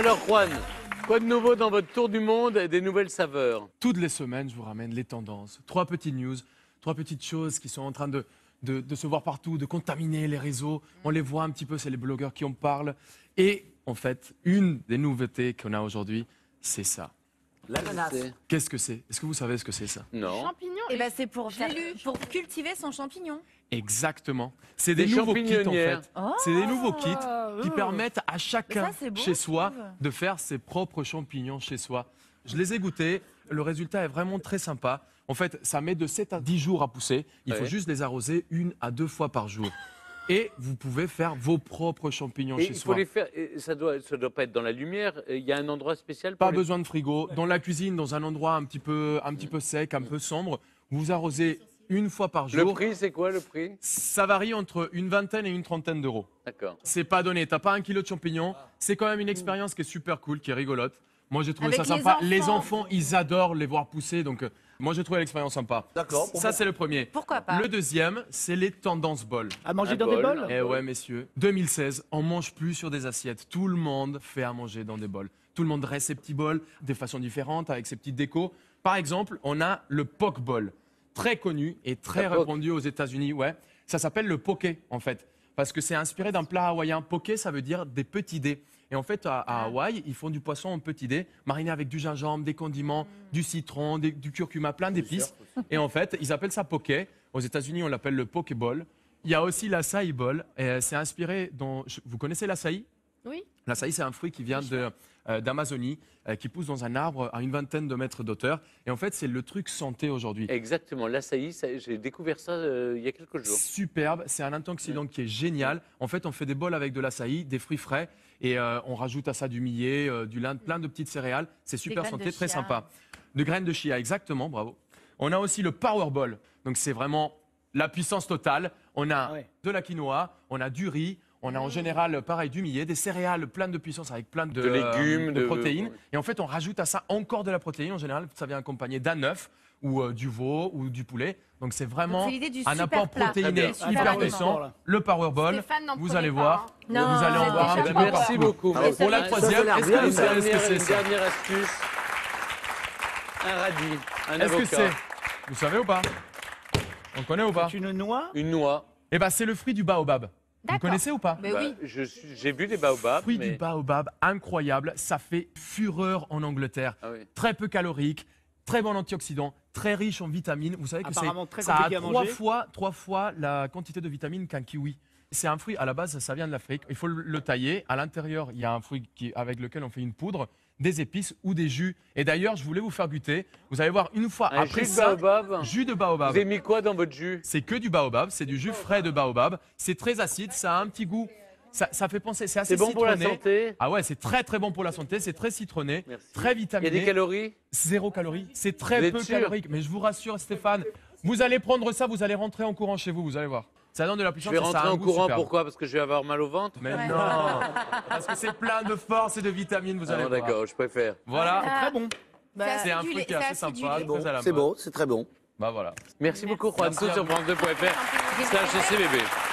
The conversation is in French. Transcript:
Alors Juan, Quoi de nouveau dans votre tour du monde et des nouvelles saveurs Toutes les semaines, je vous ramène les tendances. Trois petites news, trois petites choses qui sont en train de, se voir partout, de contaminer les réseaux. On les voit un petit peu, c'est les blogueurs qui en parlent. Et en fait, une des nouveautés qu'on a aujourd'hui, c'est ça. La menace. Qu'est-ce que c'est Est-ce que vous savez ce que c'est ça Non. Eh ben, c'est pour, pour cultiver son champignon. Exactement. C'est des, nouveaux kits en fait. c'est des nouveaux kits ah, qui permettent à chacun chez soi de faire ses propres champignons chez soi. Je les ai goûtés. Le résultat est vraiment très sympa. En fait, ça met de 7 à 10 jours à pousser. Il faut juste les arroser une à deux fois par jour. Et vous pouvez faire vos propres champignons chez soi. Les faire, ça ne doit, pas être dans la lumière. Il y a un endroit spécial pour Pas besoin de frigo. Dans la cuisine, dans un endroit un petit peu, un petit peu sec, un peu sombre, vous arrosez une fois par jour. Le prix, c'est quoi le prix Ça varie entre une vingtaine et une trentaine d'euros. D'accord. C'est pas donné. T'as pas un kilo de champignons. C'est quand même une expérience qui est super cool, qui est rigolote. Moi, j'ai trouvé ça sympa. Les enfants, ils adorent les voir pousser. Donc, euh, moi, j'ai trouvé l'expérience sympa. D'accord. Ça, c'est le premier. Pourquoi pas Le deuxième, c'est les tendances bol. À manger dans des bols Eh ouais, messieurs. 2016, on mange plus sur des assiettes. Tout le monde fait à manger dans des bols. Tout le monde dresse ses petits bols de façon différente, avec ses petites décos. Par exemple, on a le poke bowl, très connu et très répandu aux États-Unis. Ouais. Ça s'appelle le poké, en fait, parce que c'est inspiré d'un plat hawaïen. Poké, ça veut dire des petits dés. Et en fait, à, ah. Hawaï, ils font du poisson en petit dé, mariné avec du gingembre, des condiments, mm. du citron, du curcuma, plein d'épices. Et en fait, ils appellent ça poké. Aux États-Unis, on l'appelle le pokéball. Il y a aussi l'acai ball. Euh, c'est inspiré dans. Vous connaissez l'açaï Oui. L'açaï, c'est un fruit qui vient de, euh, d'Amazonie euh, qui pousse dans un arbre à une vingtaine de mètres d'auteur. Et en fait, c'est le truc santé aujourd'hui. Exactement. L'açaï, j'ai découvert ça euh, il y a quelques jours. Superbe. C'est un antioxydant qui est génial. En fait, on fait des bols avec de l'açaï, des fruits frais. Et on rajoute à ça du millet, du lin, plein de petites céréales. C'est super santé, très sympa. De graines de chia, exactement, bravo. On a aussi le Powerball. Donc c'est vraiment la puissance totale. On a ah de la quinoa, on a du riz, on a en général, euh, pareil, du millet, des céréales pleines de puissance avec plein de, légumes, euh, de, protéines. Et en fait, on rajoute à ça encore de la protéine. En général, ça vient accompagné d'un œuf ou euh, du veau ou du poulet. Donc c'est vraiment un apport protéiné super puissant. Le Powerball, vous allez voir. Hein. Vous allez en voir Merci beaucoup. pour la troisième, est-ce que vous savez ce que c'est Dernière astuce. Un radis, un Est-ce que c'est Vous savez ou pas On connaît ou pas Une noix Une noix. Eh bien, c'est le fruit du baobab. Vous connaissez ou pas bah, J'ai vu des baobabs. Fruit du baobab, incroyable. Ça fait fureur en Angleterre. Ah très peu calorique, très bon antioxydant, très riche en vitamines. Vous savez que c'est ça a trois fois, trois fois la quantité de vitamines qu'un kiwi. C'est un fruit, à la base, ça vient de l'Afrique. Il faut le tailler. À l'intérieur, il y a un fruit avec lequel on fait une poudre des épices ou des jus. Et d'ailleurs, je voulais vous faire goûter. Vous allez voir, une fois après jus ça, baobab. jus de baobab. Vous avez mis quoi dans votre jus C'est que du baobab, c'est du jus frais de baobab. C'est très acide, ça a un petit goût. Ça, fait penser, c'est assez C'est bon pour la santé Ah ouais, c'est très très bon pour la santé, c'est très citronné, très vitaminé. Il y a des calories Zéro calorie, c'est très peu calorique. Mais je vous rassure, Stéphane, vous allez prendre ça, vous allez rentrer en courant chez vous, vous allez voir. Ça donne de la puissance. Je vais rentrer en courant, pourquoi Parce que je vais avoir mal au ventre Mais non Parce que c'est plein de force et de vitamines, vous ah allez voir. ah, d'accord, je préfère. Voilà, ah, très bon. Bah, c'est un truc assez sympa. C'est bon, c'est très bon. Bah voilà. Merci, Merci. beaucoup, Juan, sur France2.fr. cbb.